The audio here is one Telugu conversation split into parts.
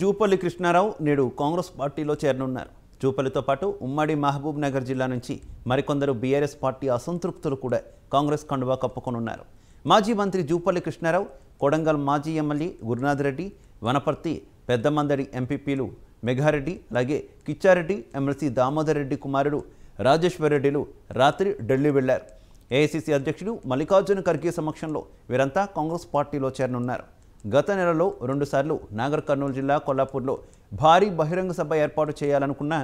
జూపల్లి కృష్ణారావు నేడు కాంగ్రెస్ పార్టీలో చేరనున్నారు జూపల్లితో పాటు ఉమ్మడి మహబూబ్ నగర్ జిల్లా నుంచి మరికొందరు బీఆర్ఎస్ పార్టీ అసంతృప్తులు కూడా కాంగ్రెస్ కండువా కప్పుకొనున్నారు మాజీ మంత్రి జూపల్లి కృష్ణారావు కొడంగల్ మాజీ ఎమ్మెల్యే గురునాథ్ రెడ్డి వనపర్తి పెద్దమందడి ఎంపీపీలు మెఘారెడ్డి అలాగే కిచ్చారెడ్డి ఎమ్మెల్సీ దామోదర్ రెడ్డి కుమారుడు రాజేశ్వర్రెడ్డిలు రాత్రి ఢిల్లీ వెళ్లారు ఏఐసిసి అధ్యక్షుడు మల్లికార్జున ఖర్గే సమక్షంలో వీరంతా కాంగ్రెస్ పార్టీలో చేరనున్నారు గత నెలలో రెండుసార్లు నాగర్ కర్నూలు జిల్లా కొల్లాపూర్లో భారీ బహిరంగ సభ ఏర్పాటు చేయాలనుకున్న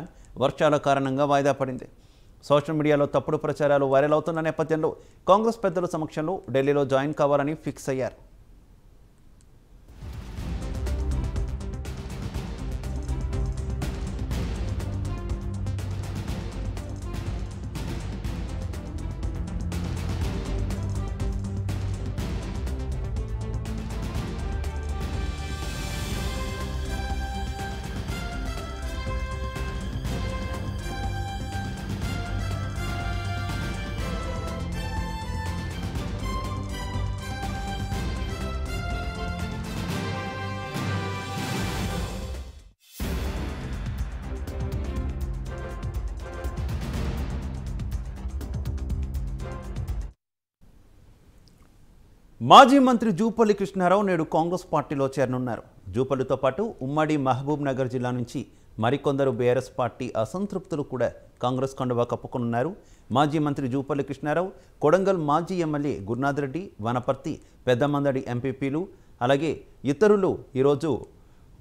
వర్షాల కారణంగా వాయిదా పడింది సోషల్ మీడియాలో తప్పుడు ప్రచారాలు వైరల్ అవుతున్న నేపథ్యంలో కాంగ్రెస్ పెద్దల సమక్షంలో ఢిల్లీలో జాయిన్ కావాలని ఫిక్స్ అయ్యారు మాజీ మంత్రి జూపల్లి కృష్ణారావు నేడు కాంగ్రెస్ పార్టీలో చేరనున్నారు జూపల్లితో పాటు ఉమ్మడి మహబూబ్ నగర్ జిల్లా నుంచి మరికొందరు బీఆర్ఎస్ పార్టీ అసంతృప్తులు కూడా కాంగ్రెస్ కండువా కప్పుకొనున్నారు మాజీ మంత్రి జూపల్లి కృష్ణారావు కొడంగల్ మాజీ ఎమ్మెల్యే గురునాథ్ రెడ్డి వనపర్తి పెద్దమందడి ఎంపీపీలు అలాగే ఇతరులు ఈరోజు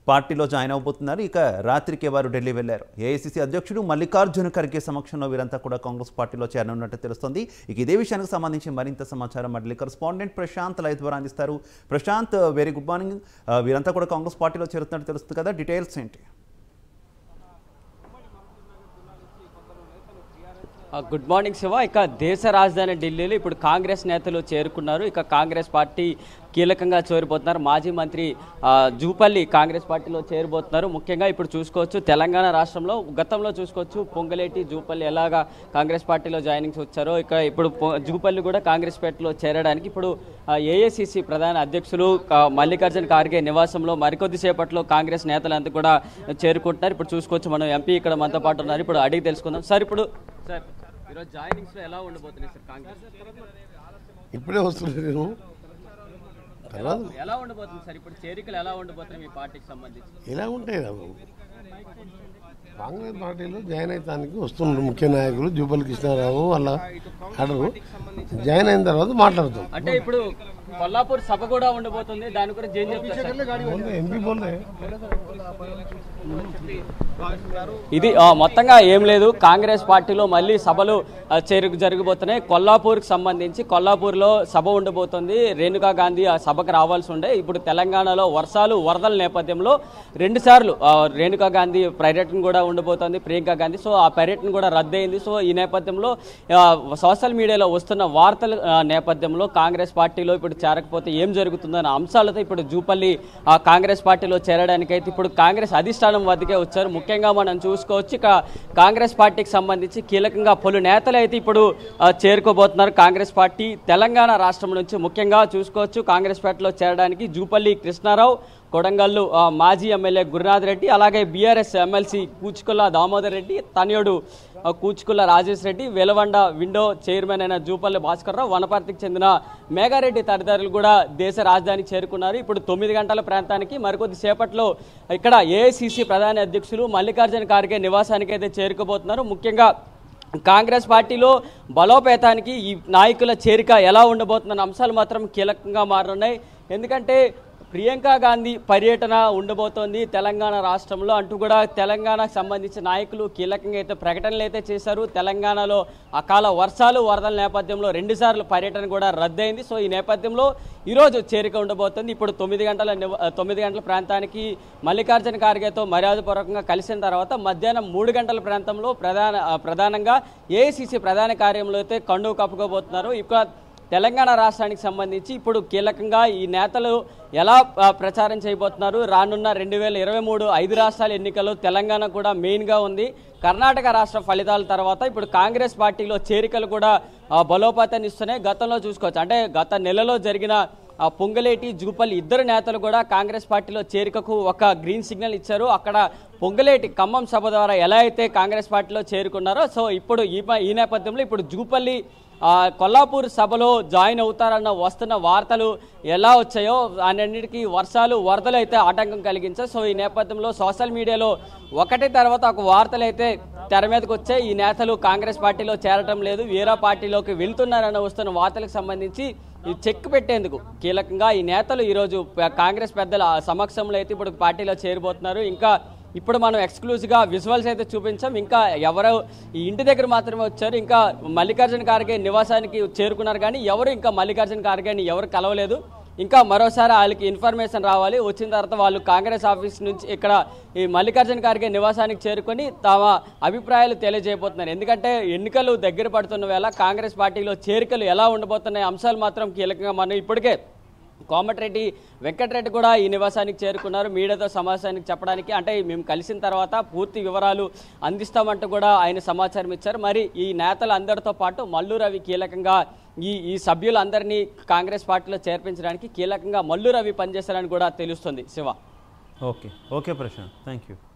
పార్టీలో జాయిన్ అవబోతున్నారు ఇక రాత్రికే వారు ఢిల్లీ వెళ్లారు ఏఐసిసి అధ్యక్షుడు మల్లికార్జున ఖర్గే సమక్షంలో వీరంతా కూడా కాంగ్రెస్ పార్టీలో చేరనున్నట్టు తెలుస్తోంది ఇక ఇదే విషయానికి సంబంధించి మరింత సమాచారం మళ్ళీ కరస్పాండెంట్ ప్రశాంత్ లైవ్ ద్వారా అందిస్తారు ప్రశాంత్ వెరీ గుడ్ మార్నింగ్ వీరంతా కూడా కాంగ్రెస్ పార్టీలో చేరుతున్నట్టు తెలుస్తుంది కదా డీటెయిల్స్ ఏంటి గుడ్ మార్నింగ్ శివ ఇక దేశ రాజధాని ఢిల్లీలో ఇప్పుడు కాంగ్రెస్ నేతలు చేరుకున్నారు ఇక కాంగ్రెస్ పార్టీ కీలకంగా చేరిపోతున్నారు మాజీ మంత్రి జూపల్లి కాంగ్రెస్ పార్టీలో చేరిపోతున్నారు ముఖ్యంగా ఇప్పుడు చూసుకోవచ్చు తెలంగాణ రాష్ట్రంలో గతంలో చూసుకోవచ్చు పొంగలేటి జూపల్లి ఎలాగా కాంగ్రెస్ పార్టీలో జాయినింగ్స్ వచ్చారో ఇక ఇప్పుడు జూపల్లి కూడా కాంగ్రెస్ పార్టీలో చేరడానికి ఇప్పుడు ఏఐసిసి ప్రధాన అధ్యక్షులు మల్లికార్జున ఖార్గే నివాసంలో మరికొద్ది సేపట్లో కాంగ్రెస్ నేతలంతా కూడా చేరుకుంటున్నారు ఇప్పుడు చూసుకోవచ్చు మనం ఎంపీ ఇక్కడ మనతో పాటు ఉన్నారు ఇప్పుడు అడిగి తెలుసుకుందాం సార్ ఇప్పుడు సార్ ఈరోజు జాయినింగ్స్లో ఎలా ఉండబోతున్నాయి సార్ కాంగ్రెస్ ఇప్పుడే వస్తున్నాను ఎలా ఉండబోతుంది సార్ ఇప్పుడు చేరికలు ఎలా మీ పార్టీకి సంబంధించి ఉంటాయి కాంగ్రెస్ పార్టీలో జాయిన్ అవుతానికి వస్తున్నారు ముఖ్య నాయకులు జూపల్ కృష్ణారావు వాళ్ళ అడరు జాయిన్ అయిన తర్వాత మాట్లాడుతాం అంటే ఇప్పుడు కొల్లాపూర్ సభ కూడా ఉండబోతుంది దాని గురించి ఏం ఇది మొత్తంగా ఏం లేదు కాంగ్రెస్ పార్టీలో మళ్ళీ సభలు చేరుకు కొల్లాపూర్ కొల్లాపూర్కి సంబంధించి కొల్లాపూర్లో సభ ఉండబోతుంది రేణుకా గాంధీ ఆ సభకు రావాల్సి ఉండే ఇప్పుడు తెలంగాణలో వర్షాలు వరదల నేపథ్యంలో రెండుసార్లు రేణుకా గాంధీ పర్యటన కూడా ఉండబోతోంది ప్రియాంకా గాంధీ సో ఆ పర్యటన కూడా రద్దయింది సో ఈ నేపథ్యంలో సోషల్ మీడియాలో వస్తున్న వార్తల నేపథ్యంలో కాంగ్రెస్ పార్టీలో ఇప్పుడు చేరకపోతే ఏం జరుగుతుందన్న అంశాలతో ఇప్పుడు జూపల్లి కాంగ్రెస్ పార్టీలో చేరడానికైతే ఇప్పుడు కాంగ్రెస్ అధిష్టానం వద్దకే వచ్చారు ముఖ్యంగా మనం చూసుకోవచ్చు ఇక కాంగ్రెస్ పార్టీకి సంబంధించి కీలకంగా పలు నేతలు అయితే ఇప్పుడు చేరుకోబోతున్నారు కాంగ్రెస్ పార్టీ తెలంగాణ రాష్ట్రం నుంచి ముఖ్యంగా చూసుకోవచ్చు కాంగ్రెస్ పార్టీలో చేరడానికి జూపల్లి కృష్ణారావు కొడంగల్లు మాజీ ఎమ్మెల్యే గురునాథ్ రెడ్డి అలాగే బీఆర్ఎస్ ఎమ్మెల్సీ కూచుకుల్ల దామోదర్ రెడ్డి తనయుడు కూచుకుల రాజేష్ రెడ్డి వెలవండ విండో చైర్మన్ అయిన జూపల్లి రావు వనపర్తికి చెందిన మేఘారెడ్డి తదితరులు కూడా దేశ రాజధానికి చేరుకున్నారు ఇప్పుడు తొమ్మిది గంటల ప్రాంతానికి మరికొద్ది సేపట్లో ఇక్కడ ఏఐసిసి ప్రధాన అధ్యక్షులు మల్లికార్జున ఖార్గే నివాసానికి అయితే చేరుకోబోతున్నారు ముఖ్యంగా కాంగ్రెస్ పార్టీలో బలోపేతానికి ఈ నాయకుల చేరిక ఎలా ఉండబోతున్న అంశాలు మాత్రం కీలకంగా మారున్నాయి ఎందుకంటే ప్రియాంక గాంధీ పర్యటన ఉండబోతోంది తెలంగాణ రాష్ట్రంలో అంటూ కూడా తెలంగాణకు సంబంధించిన నాయకులు కీలకంగా అయితే ప్రకటనలు అయితే చేశారు తెలంగాణలో అకాల వర్షాలు వరదల నేపథ్యంలో రెండుసార్లు పర్యటన కూడా రద్దయింది సో ఈ నేపథ్యంలో ఈరోజు చేరిక ఉండబోతోంది ఇప్పుడు తొమ్మిది గంటల తొమ్మిది గంటల ప్రాంతానికి మల్లికార్జున ఖార్గేతో మర్యాదపూర్వకంగా కలిసిన తర్వాత మధ్యాహ్నం మూడు గంటల ప్రాంతంలో ప్రధాన ప్రధానంగా ఏఐసిసి ప్రధాన కార్యంలో అయితే కండువు కప్పుకోబోతున్నారు ఇక్కడ తెలంగాణ రాష్ట్రానికి సంబంధించి ఇప్పుడు కీలకంగా ఈ నేతలు ఎలా ప్రచారం చేయబోతున్నారు రానున్న రెండు వేల ఇరవై మూడు ఐదు రాష్ట్రాల ఎన్నికలు తెలంగాణ కూడా మెయిన్గా ఉంది కర్ణాటక రాష్ట్ర ఫలితాల తర్వాత ఇప్పుడు కాంగ్రెస్ పార్టీలో చేరికలు కూడా బలోపాతాన్ని ఇస్తున్నాయి గతంలో చూసుకోవచ్చు అంటే గత నెలలో జరిగిన పొంగలేటి జూపల్లి ఇద్దరు నేతలు కూడా కాంగ్రెస్ పార్టీలో చేరికకు ఒక గ్రీన్ సిగ్నల్ ఇచ్చారు అక్కడ పొంగలేటి ఖమ్మం సభ ద్వారా ఎలా అయితే కాంగ్రెస్ పార్టీలో చేరుకున్నారో సో ఇప్పుడు ఈ నేపథ్యంలో ఇప్పుడు జూపల్లి కొల్లాపూర్ సభలో జాయిన్ అవుతారన్న వస్తున్న వార్తలు ఎలా వచ్చాయో అన్నింటికీ వర్షాలు వరదలు అయితే ఆటంకం కలిగించాయి సో ఈ నేపథ్యంలో సోషల్ మీడియాలో ఒకటి తర్వాత ఒక వార్తలు అయితే తెర మీదకి వచ్చాయి ఈ నేతలు కాంగ్రెస్ పార్టీలో చేరటం లేదు వేరే పార్టీలోకి వెళ్తున్నారన్న వస్తున్న వార్తలకు సంబంధించి ఈ చెక్ పెట్టేందుకు కీలకంగా ఈ నేతలు ఈరోజు కాంగ్రెస్ పెద్దల సమక్షంలో అయితే ఇప్పుడు పార్టీలో చేరిపోతున్నారు ఇంకా ఇప్పుడు మనం ఎక్స్క్లూజివ్గా విజువల్స్ అయితే చూపించాం ఇంకా ఎవరు ఈ ఇంటి దగ్గర మాత్రమే వచ్చారు ఇంకా మల్లికార్జున ఖార్గే నివాసానికి చేరుకున్నారు కానీ ఎవరు ఇంకా మల్లికార్జున ఖార్గేని ఎవరు కలవలేదు ఇంకా మరోసారి వాళ్ళకి ఇన్ఫర్మేషన్ రావాలి వచ్చిన తర్వాత వాళ్ళు కాంగ్రెస్ ఆఫీస్ నుంచి ఇక్కడ ఈ మల్లికార్జున ఖార్గే నివాసానికి చేరుకొని తమ అభిప్రాయాలు తెలియజేయబోతున్నారు ఎందుకంటే ఎన్నికలు దగ్గర పడుతున్న వేళ కాంగ్రెస్ పార్టీలో చేరికలు ఎలా ఉండబోతున్నాయి అంశాలు మాత్రం కీలకంగా మనం ఇప్పటికే కోమటిరెడ్డి వెంకటరెడ్డి కూడా ఈ నివాసానికి చేరుకున్నారు మీడియాతో సమావేశానికి చెప్పడానికి అంటే మేము కలిసిన తర్వాత పూర్తి వివరాలు అందిస్తామంటూ కూడా ఆయన సమాచారం ఇచ్చారు మరి ఈ నేతలు అందరితో పాటు మల్లు రవి కీలకంగా ఈ ఈ సభ్యులందరినీ కాంగ్రెస్ పార్టీలో చేర్పించడానికి కీలకంగా మల్లు రవి పనిచేశారని కూడా తెలుస్తుంది Shiva okay okay Prashanth thank you